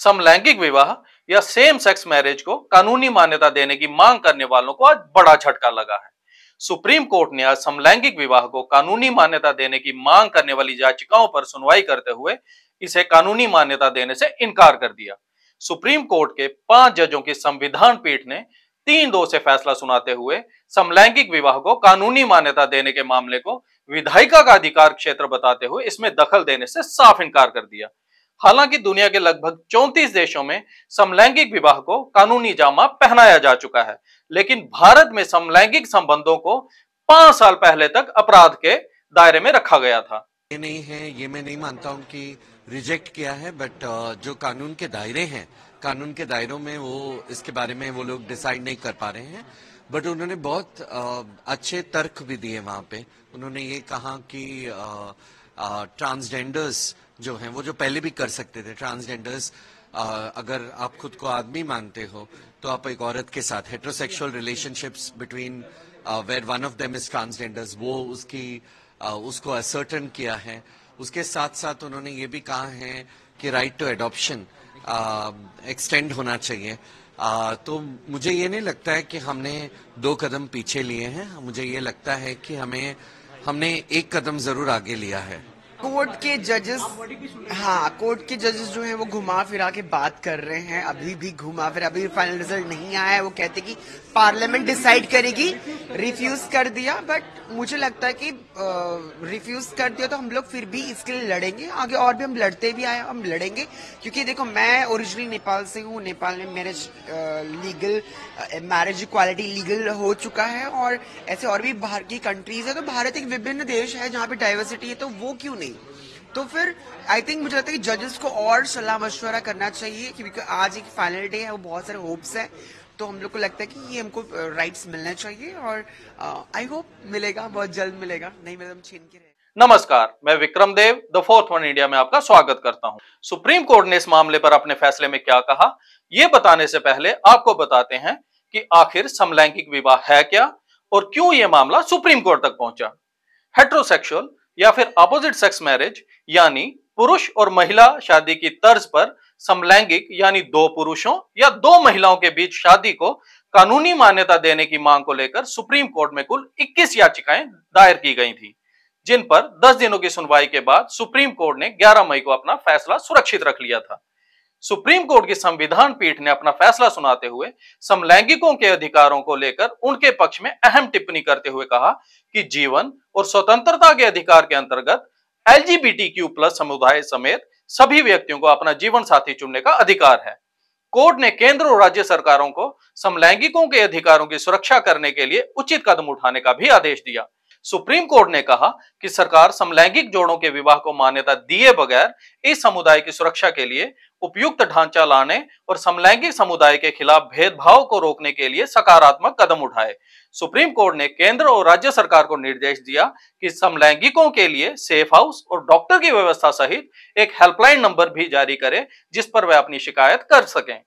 समलैंगिक विवाह या सेम सेक्स मैरिज को कानूनी मान्यता देने की मांग करने वालों को आज बड़ा झटका लगा है सुप्रीम कोर्ट ने आज समलैंगिक विवाह को कानूनी मान्यता देने की मांग करने वाली याचिकाओं पर सुनवाई करते हुए इसे कानूनी मान्यता देने से इनकार कर दिया सुप्रीम कोर्ट के पांच जजों की संविधान पीठ ने तीन दो से फैसला सुनाते हुए समलैंगिक विवाह को कानूनी मान्यता देने के मामले को विधायिका का अधिकार क्षेत्र बताते हुए इसमें दखल देने से साफ इनकार कर दिया हालांकि दुनिया के लगभग 34 देशों में समलैंगिक विवाह को कानूनी जामा पहनाया जा चुका है लेकिन भारत में समलैंगिक संबंधों को पांच साल पहले तक अपराध के दायरे में रखा गया था ये नहीं है ये मैं नहीं मानता हूँ कि रिजेक्ट किया है बट जो कानून के दायरे हैं कानून के दायरों में वो इसके बारे में वो लोग डिसाइड नहीं कर पा रहे हैं बट उन्होंने बहुत अच्छे तर्क भी दिए वहाँ पे उन्होंने ये कहा कि ट्रांसजेंडर्स जो हैं वो जो पहले भी कर सकते थे ट्रांसजेंडर्स अगर आप खुद को आदमी मानते हो तो आप एक औरत के साथ heterosexual relationships between where one of them is transgenders वो उसकी आ, उसको असर्टन किया है उसके साथ साथ उन्होंने ये भी कहा है कि राइट टू एडॉप्शन एक्सटेंड होना चाहिए आ, तो मुझे ये नहीं लगता है कि हमने दो कदम पीछे लिए हैं मुझे ये लगता है कि हमें हमने एक कदम जरूर आगे लिया है कोर्ट के जजेस हाँ कोर्ट के जजेस जो हैं वो घुमा फिरा के बात कर रहे हैं अभी भी घुमा फिरा अभी फाइनल रिजल्ट नहीं आया है वो कहते कि पार्लियामेंट डिसाइड करेगी रिफ्यूज कर दिया बट मुझे लगता है कि रिफ्यूज कर दिया तो हम लोग फिर भी इसके लिए लड़ेंगे आगे और भी हम लड़ते भी आए हम लड़ेंगे क्योंकि देखो मैं ओरिजिनली नेपाल से हूँ नेपाल में marriage legal marriage equality legal हो चुका है और ऐसे और भी बाहर की कंट्रीज है तो भारत एक विभिन्न देश है जहाँ पे डाइवर्सिटी है तो वो क्यों नहीं तो फिर आई थिंक मुझे लगता है कि जजेस को और सलाह मशवरा करना चाहिए क्योंकि आज एक फाइनल डे है वो बहुत सारे होप्स है तो हम लोग को लगता है कि ये हमको राइट्स uh, मिलना चाहिए और आई uh, होप मिलेगा बहुत जल्द मिलेगा नहीं मिलेगा छीन के रहे नमस्कार मैं Vikram Dev the fourth one India में आपका स्वागत करता हूं सुप्रीम कोर्ट ने इस मामले पर अपने फैसले में क्या कहा ये बताने से पहले आपको बताते हैं कि आखिर समलैंगिक विवाह है क्या और क्यों ये मामला सुप्रीम कोर्ट तक पहुंचा हेट्रोसेक्सुअल या फिर अपोजिट सेक्स मैरिज यानी पुरुष और महिला शादी की तर्ज पर समलैंगिक यानी दो पुरुषों या दो महिलाओं के बीच शादी को कानूनी मान्यता देने की मांग को लेकर सुप्रीम कोर्ट में कुल 21 याचिकाएं दायर की गई थी जिन पर 10 दिनों की सुनवाई के बाद सुप्रीम कोर्ट ने 11 मई को अपना फैसला सुरक्षित रख लिया था सुप्रीम कोर्ट की संविधान पीठ ने अपना फैसला सुनाते हुए समलैंगिकों के अधिकारों को लेकर उनके पक्ष में अहम टिप्पणी करते हुए कहा कि जीवन और स्वतंत्रता के अधिकार के अंतर्गत एलजीबीटीक्यू प्लस समुदाय समेत सभी व्यक्तियों को अपना जीवन साथी चुनने का अधिकार है कोर्ट ने केंद्र और राज्य सरकारों को समलैंगिकों के अधिकारों की सुरक्षा करने के लिए उचित कदम उठाने का भी आदेश दिया सुप्रीम कोर्ट ने कहा कि सरकार समलैंगिक जोड़ों के विवाह को मान्यता दिए बगैर इस समुदाय की सुरक्षा के लिए उपयुक्त ढांचा लाने और समलैंगिक समुदाय के खिलाफ भेदभाव को रोकने के लिए सकारात्मक कदम उठाए सुप्रीम कोर्ट ने केंद्र और राज्य सरकार को निर्देश दिया कि समलैंगिकों के लिए सेफ हाउस और डॉक्टर की व्यवस्था सहित एक हेल्पलाइन नंबर भी जारी करे जिस पर वे अपनी शिकायत कर सकें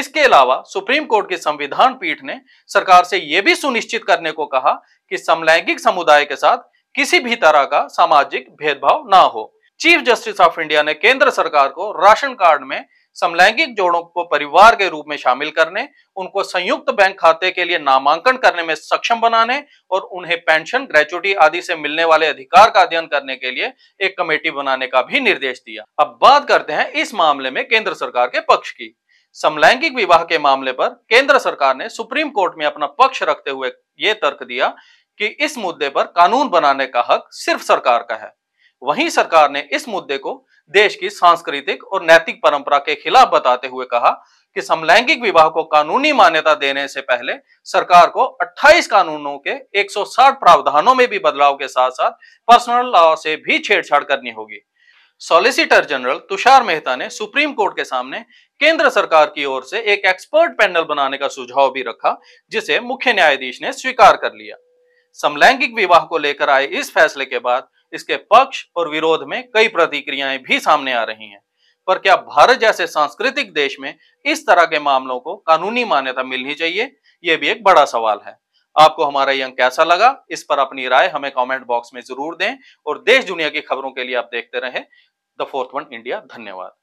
इसके अलावा सुप्रीम कोर्ट की संविधान पीठ ने सरकार से यह भी सुनिश्चित करने को कहा कि समलैंगिक समुदाय के साथ किसी भी तरह का सामाजिक भेदभाव ना हो चीफ जस्टिस ऑफ इंडिया ने केंद्र सरकार को राशन कार्ड में समलैंगिक जोड़ों को परिवार के रूप में शामिल करने उनको संयुक्त बैंक खाते के लिए नामांकन करने में सक्षम बनाने और उन्हें पेंशन ग्रेचुटी आदि से मिलने वाले अधिकार का अध्ययन करने के लिए एक कमेटी बनाने का भी निर्देश दिया अब बात करते हैं इस मामले में केंद्र सरकार के पक्ष की समलैंगिक विवाह के मामले पर केंद्र सरकार ने सुप्रीम कोर्ट में अपना पक्ष रखते हुए ये तर्क दिया कि इस मुद्दे पर कानून बनाने का हक सिर्फ सरकार का है वहीं सरकार ने इस मुद्दे को देश की सांस्कृतिक और नैतिक परंपरा के खिलाफ बताते हुए कहा कि समलैंगिक विवाह को कानूनी मान्यता देने से पहले सरकार को 28 कानूनों के 160 प्रावधानों में भी बदलाव के साथ साथ पर्सनल लॉ से भी छेड़छाड़ करनी होगी सॉलिसिटर जनरल तुषार मेहता ने सुप्रीम कोर्ट के सामने केंद्र सरकार की ओर से एक एक्सपर्ट पैनल बनाने का सुझाव भी रखा जिसे मुख्य न्यायाधीश ने स्वीकार कर लिया समलैंगिक विवाह को लेकर आए इस फैसले के बाद इसके पक्ष और विरोध में कई प्रतिक्रियाएं भी सामने आ रही हैं पर क्या भारत जैसे सांस्कृतिक देश में इस तरह के मामलों को कानूनी मान्यता मिलनी चाहिए यह भी एक बड़ा सवाल है आपको हमारा यंग कैसा लगा इस पर अपनी राय हमें कमेंट बॉक्स में जरूर दें और देश दुनिया की खबरों के लिए आप देखते रहे द फोर्थ वन इंडिया धन्यवाद